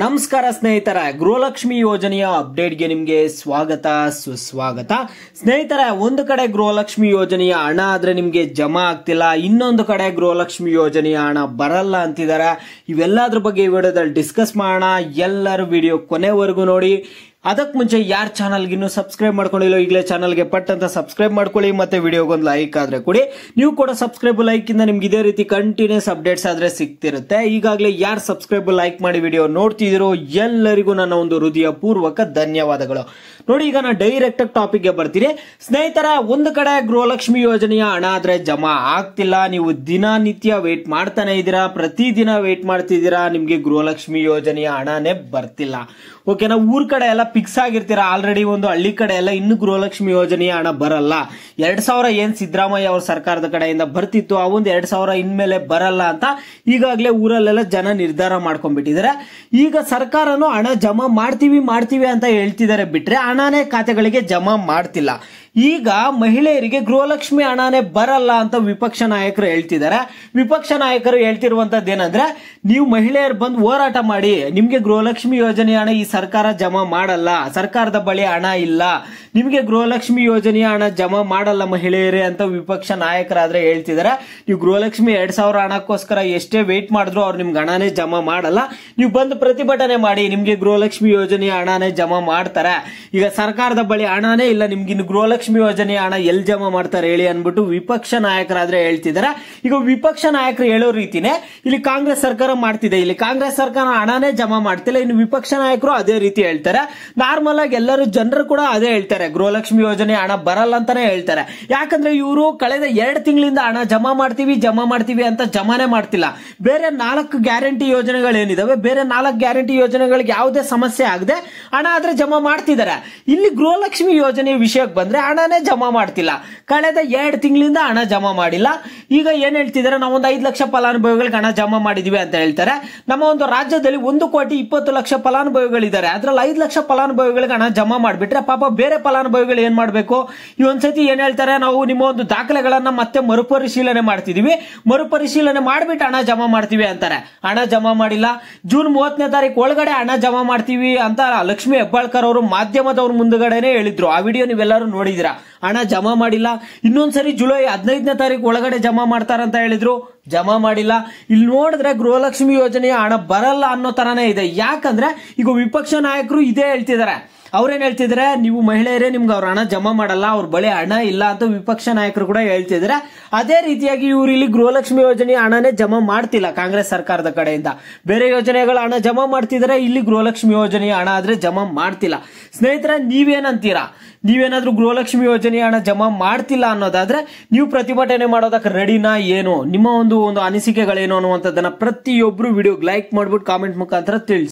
ನಮಸ್ಕಾರ ಸ್ನೇಹಿತರ ಗೃಹಲಕ್ಷ್ಮಿ ಯೋಜನೆಯ ಅಪ್ಡೇಟ್ಗೆ ನಿಮಗೆ ಸ್ವಾಗತ ಸುಸ್ವಾಗತ ಸ್ನೇಹಿತರ ಒಂದು ಕಡೆ ಗೃಹಲಕ್ಷ್ಮಿ ಯೋಜನೆಯ ಹಣ ಆದರೆ ನಿಮಗೆ ಜಮಾ ಆಗ್ತಿಲ್ಲ ಇನ್ನೊಂದು ಕಡೆ ಗೃಹಲಕ್ಷ್ಮಿ ಯೋಜನೆಯ ಹಣ ಬರಲ್ಲ ಅಂತಿದ್ದಾರೆ ಇವೆಲ್ಲದ್ರ ಬಗ್ಗೆ ವಿಡಿಯೋದಲ್ಲಿ ಡಿಸ್ಕಸ್ ಮಾಡೋಣ ಎಲ್ಲರೂ ವಿಡಿಯೋ ಕೊನೆವರೆಗೂ ನೋಡಿ ಅದಕ್ಕೆ ಮುಂಚೆ ಯಾರು ಚಾನಲ್ಗೆ ಸಬ್ಸ್ಕ್ರೈಬ್ ಮಾಡ್ಕೊಂಡಿಲ್ಲ ಈಗಲೇ ಚಾನಲ್ಗೆ ಪಟ್ ಅಂತ ಸಬ್ಸ್ಕ್ರೈಬ್ ಮಾಡ್ಕೊಳ್ಳಿ ಮತ್ತೆ ವಿಡಿಯೋಗೊಂದು ಲೈಕ್ ಆದರೆ ಕೊಡಿ ನೀವು ಕೂಡ ಸಬ್ಸ್ಕ್ರೈಬ್ ಲೈಕ್ ಇಂದ ನಿಮ್ಗೆ ಇದೇ ರೀತಿ ಕಂಟಿನ್ಯೂಸ್ ಅಪ್ಡೇಟ್ಸ್ ಆದರೆ ಸಿಗ್ತಿರುತ್ತೆ ಈಗಾಗಲೇ ಯಾರು ಸಬ್ಸ್ಕ್ರೈಬ್ ಲೈಕ್ ಮಾಡಿ ವಿಡಿಯೋ ನೋಡ್ತಿದ್ದೀರೋ ಎಲ್ಲರಿಗೂ ನನ್ನ ಒಂದು ಹೃದಯ ಪೂರ್ವಕ ಧನ್ಯವಾದಗಳು ನೋಡಿ ಈಗ ನಾನು ಡೈರೆಕ್ಟ್ ಟಾಪಿಕ್ಗೆ ಬರ್ತೀನಿ ಸ್ನೇಹಿತರ ಒಂದು ಕಡೆ ಗೃಹಲಕ್ಷ್ಮಿ ಯೋಜನೆಯ ಹಣ ಆದರೆ ಜಮಾ ಆಗ್ತಿಲ್ಲ ನೀವು ದಿನನಿತ್ಯ ವೇಟ್ ಮಾಡ್ತಾನೆ ಇದ್ದೀರಾ ಪ್ರತಿದಿನ ವೇಟ್ ಮಾಡ್ತಿದ್ದೀರಾ ನಿಮಗೆ ಗೃಹಲಕ್ಷ್ಮಿ ಯೋಜನೆಯ ಹಣನೇ ಬರ್ತಿಲ್ಲ ಓಕೆನಾ ಊರ್ ಕಡೆ ಎಲ್ಲ ಫಿಕ್ಸ್ ಆಗಿರ್ತೀರ ಆಲ್ರೆಡಿ ಒಂದು ಹಳ್ಳಿ ಕಡೆ ಎಲ್ಲ ಇನ್ನು ಗೃಹಲಕ್ಷ್ಮಿ ಯೋಜನೆಯ ಹಣ ಬರಲ್ಲ ಎರಡ್ ಸಾವಿರ ಏನ್ ಸಿದ್ದರಾಮಯ್ಯ ಅವ್ರ ಸರ್ಕಾರದ ಕಡೆಯಿಂದ ಬರ್ತಿತ್ತು ಆ ಒಂದು ಎರಡ್ ಸಾವಿರ ಇನ್ಮೇಲೆ ಬರಲ್ಲ ಅಂತ ಈಗಾಗಲೇ ಊರಲ್ಲೆಲ್ಲ ಜನ ನಿರ್ಧಾರ ಮಾಡ್ಕೊಂಡ್ಬಿಟ್ಟಿದ್ದಾರೆ ಈಗ ಸರ್ಕಾರನು ಹಣ ಜಮಾ ಮಾಡ್ತೀವಿ ಮಾಡ್ತೀವಿ ಅಂತ ಹೇಳ್ತಿದ್ದಾರೆ ಬಿಟ್ರೆ ಹಣನೇ ಖಾತೆಗಳಿಗೆ ಜಮಾ ಮಾಡ್ತಿಲ್ಲ ಈಗ ಮಹಿಳೆಯರಿಗೆ ಗೃಹಲಕ್ಷ್ಮಿ ಹಣನೇ ಬರಲ್ಲ ಅಂತ ವಿಪಕ್ಷ ನಾಯಕರು ಹೇಳ್ತಿದ್ದಾರೆ ವಿಪಕ್ಷ ನಾಯಕರು ಹೇಳ್ತಿರುವಂತದ್ದು ಏನಂದ್ರೆ ನೀವು ಮಹಿಳೆಯರು ಬಂದು ಹೋರಾಟ ಮಾಡಿ ನಿಮ್ಗೆ ಗೃಹಲಕ್ಷ್ಮಿ ಯೋಜನೆ ಹಣ ಈ ಸರ್ಕಾರ ಜಮಾ ಮಾಡಲ್ಲ ಸರ್ಕಾರದ ಬಳಿ ಹಣ ಇಲ್ಲ ನಿಮಗೆ ಗೃಹಲಕ್ಷ್ಮಿ ಯೋಜನೆಯ ಹಣ ಜಮಾ ಮಾಡಲ್ಲ ಮಹಿಳೆಯರೇ ಅಂತ ವಿಪಕ್ಷ ನಾಯಕರಾದ್ರೆ ಹೇಳ್ತಿದ್ದಾರೆ ನೀವು ಗೃಹಲಕ್ಷ್ಮಿ ಎರಡ್ ಸಾವಿರ ಹಣಕ್ಕೋಸ್ಕರ ಎಷ್ಟೇ ವೇಟ್ ಮಾಡಿದ್ರು ಅವ್ರು ನಿಮ್ಗೆ ಹಣನೇ ಜಮಾ ಮಾಡಲ್ಲ ನೀವು ಬಂದು ಪ್ರತಿಭಟನೆ ಮಾಡಿ ನಿಮಗೆ ಗೃಹಲಕ್ಷ್ಮಿ ಯೋಜನೆಯ ಹಣನೇ ಜಮಾ ಮಾಡ್ತಾರೆ ಈಗ ಸರ್ಕಾರದ ಬಳಿ ಹಣನೇ ಇಲ್ಲ ನಿಮ್ಗೆ ಇನ್ನು ಗೃಹಲಕ್ಷ್ಮಿ ಯೋಜನೆಯ ಹಣ ಎಲ್ಲಿ ಜಮಾ ಮಾಡ್ತಾರೆ ಹೇಳಿ ಅನ್ಬಿಟ್ಟು ವಿಪಕ್ಷ ನಾಯಕರಾದ್ರೆ ಹೇಳ್ತಿದ್ದಾರೆ ಈಗ ವಿಪಕ್ಷ ನಾಯಕರು ಹೇಳೋ ರೀತಿನೇ ಇಲ್ಲಿ ಕಾಂಗ್ರೆಸ್ ಸರ್ಕಾರ ಮಾಡ್ತಿದೆ ಇಲ್ಲಿ ಕಾಂಗ್ರೆಸ್ ಸರ್ಕಾರ ಹಣನೇ ಜಮಾ ಮಾಡ್ತಿಲ್ಲ ಇನ್ನು ವಿಪಕ್ಷ ನಾಯಕರು ಅದೇ ರೀತಿ ಹೇಳ್ತಾರೆ ನಾರ್ಮಲ್ ಆಗಿ ಎಲ್ಲರೂ ಜನರು ಕೂಡ ಅದೇ ಹೇಳ್ತಾರೆ ಗೃಹಲಕ್ಷ್ಮಿ ಯೋಜನೆ ಹಣ ಬರಲ್ಲ ಅಂತಾನೆ ಹೇಳ್ತಾರೆ ಯಾಕಂದ್ರೆ ಇವರು ಕಳೆದ ಎರಡು ತಿಂಗಳಿಂದ ಹಣ ಜಮಾ ಮಾಡ್ತೀವಿ ಜಮಾ ಮಾಡ್ತೀವಿ ಅಂತ ಜಮಾನೆ ಮಾಡ್ತಿಲ್ಲ ಬೇರೆ ನಾಲ್ಕು ಗ್ಯಾರಂಟಿ ಯೋಜನೆಗಳು ಏನಿದಾವೆ ಬೇರೆ ನಾಲ್ಕು ಗ್ಯಾರಂಟಿ ಯೋಜನೆಗಳಿಗೆ ಯಾವುದೇ ಸಮಸ್ಯೆ ಆಗದೆ ಹಣ ಆದ್ರೆ ಜಮಾ ಮಾಡ್ತಿದ್ದಾರೆ ಇಲ್ಲಿ ಗೃಹಲಕ್ಷ್ಮಿ ಯೋಜನೆ ವಿಷಯಕ್ಕೆ ಬಂದ್ರೆ ಹಣನೇ ಜಮಾ ಮಾಡ್ತಿಲ್ಲ ಕಳೆದ ಎರಡು ತಿಂಗಳಿಂದ ಹಣ ಜಮಾ ಮಾಡಿಲ್ಲ ಈಗ ಏನ್ ಹೇಳ್ತಿದಾರೆ ನಾವು ಒಂದು ಐದು ಲಕ್ಷ ಫಲಾನುಭವಿಗಳಿಗೆ ಹಣ ಜಮಾ ಮಾಡಿದೀವಿ ಅಂತ ಹೇಳ್ತಾರೆ ನಮ್ಮ ಒಂದು ರಾಜ್ಯದಲ್ಲಿ ಒಂದು ಕೋಟಿ ಇಪ್ಪತ್ತು ಲಕ್ಷ ಫಲಾನುಭವಿಗಳಿದ್ದಾರೆ ಅದ್ರಲ್ಲಿ ಐದು ಲಕ್ಷ ಫಲಾನುಭವಿಗಳಿಗೆ ಹಣ ಜಮಾ ಮಾಡಿಬಿಟ್ರೆ ಪಾಪ ಬೇರೆ ಫಲಾನುಭವಿಗಳು ಏನ್ ಮಾಡಬೇಕು ಈ ಒಂದ್ಸತಿ ಏನ್ ಹೇಳ್ತಾರೆ ನಾವು ನಿಮ್ಮ ಒಂದು ದಾಖಲೆಗಳನ್ನ ಮತ್ತೆ ಮರುಪರಿಶೀಲನೆ ಮಾಡ್ತಿದೀವಿ ಮರುಪರಿಶೀಲನೆ ಮಾಡ್ಬಿಟ್ಟು ಹಣ ಜಮಾ ಮಾಡ್ತೀವಿ ಅಂತಾರೆ ಹಣ ಜಮಾ ಮಾಡಿಲ್ಲ ಜೂನ್ ಮೂವತ್ತನೇ ತಾರೀಕು ಒಳಗಡೆ ಹಣ ಜಮಾ ಮಾಡ್ತೀವಿ ಅಂತ ಲಕ್ಷ್ಮಿ ಹೆಬ್ಬಾಳ್ಕರ್ ಅವರು ಮಾಧ್ಯಮದವ್ರ ಮುಂದಗಡೆನೆ ಹೇಳಿದ್ರು ಆ ವಿಡಿಯೋ ನೀವೆಲ್ಲರೂ ನೋಡಿದಿರಾ ಹಣ ಜಮಾ ಮಾಡಿಲ್ಲ ಇನ್ನೊಂದ್ಸರಿ ಜುಲೈ ಹದಿನೈದನೇ ತಾರೀಕು ಒಳಗಡೆ ಜಮಾ ಜಮಾ ಮಾಡ್ತಾರಂತ ಹೇಳಿದ್ರು ಜಮಾ ಮಾಡಿಲ್ಲ ಇಲ್ಲಿ ನೋಡಿದ್ರೆ ಗೃಹಲಕ್ಷ್ಮಿ ಯೋಜನೆಯ ಹಣ ಬರಲ್ಲ ಅನ್ನೋ ತರನೇ ಇದೆ ಯಾಕಂದ್ರೆ ಈಗ ವಿಪಕ್ಷ ನಾಯಕರು ಇದೇ ಹೇಳ್ತಿದ್ದಾರೆ ಅವ್ರೇನ್ ಹೇಳ್ತಿದ್ರೆ ನೀವು ಮಹಿಳೆಯರೇ ನಿಮ್ಗೆ ಅವ್ರ ಹಣ ಜಮಾ ಮಾಡಲ್ಲ ಅವ್ರ ಬಳಿ ಹಣ ಇಲ್ಲ ಅಂತ ವಿಪಕ್ಷ ನಾಯಕರು ಕೂಡ ಹೇಳ್ತಿದ್ರೆ ಅದೇ ರೀತಿಯಾಗಿ ಇವ್ರು ಇಲ್ಲಿ ಗೃಹಲಕ್ಷ್ಮಿ ಯೋಜನೆ ಹಣನೇ ಜಮಾ ಮಾಡ್ತಿಲ್ಲ ಕಾಂಗ್ರೆಸ್ ಸರ್ಕಾರದ ಕಡೆಯಿಂದ ಬೇರೆ ಯೋಜನೆಗಳ ಹಣ ಜಮಾ ಮಾಡ್ತಿದ್ರೆ ಇಲ್ಲಿ ಗೃಹಲಕ್ಷ್ಮಿ ಯೋಜನೆಯ ಹಣ ಆದ್ರೆ ಜಮಾ ಮಾಡ್ತಿಲ್ಲ ಸ್ನೇಹಿತರೆ ನೀವೇನಂತೀರಾ ನೀವೇನಾದ್ರೂ ಗೃಹಲಕ್ಷ್ಮಿ ಯೋಜನೆಯ ಹಣ ಜಮಾ ಮಾಡ್ತಿಲ್ಲ ಅನ್ನೋದಾದ್ರೆ ನೀವು ಪ್ರತಿಭಟನೆ ಮಾಡೋದಕ್ಕೆ ರೆಡಿನಾ ಏನು ನಿಮ್ಮ ಒಂದು ಒಂದು ಅನಿಸಿಕೆಗಳೇನು ಅನ್ನುವಂಥದ್ದನ್ನ ಪ್ರತಿಯೊಬ್ರು ವಿಡಿಯೋ ಲೈಕ್ ಮಾಡ್ಬಿಟ್ಟು ಕಾಮೆಂಟ್ ಮುಖಾಂತರ ತಿಳಿಸಿ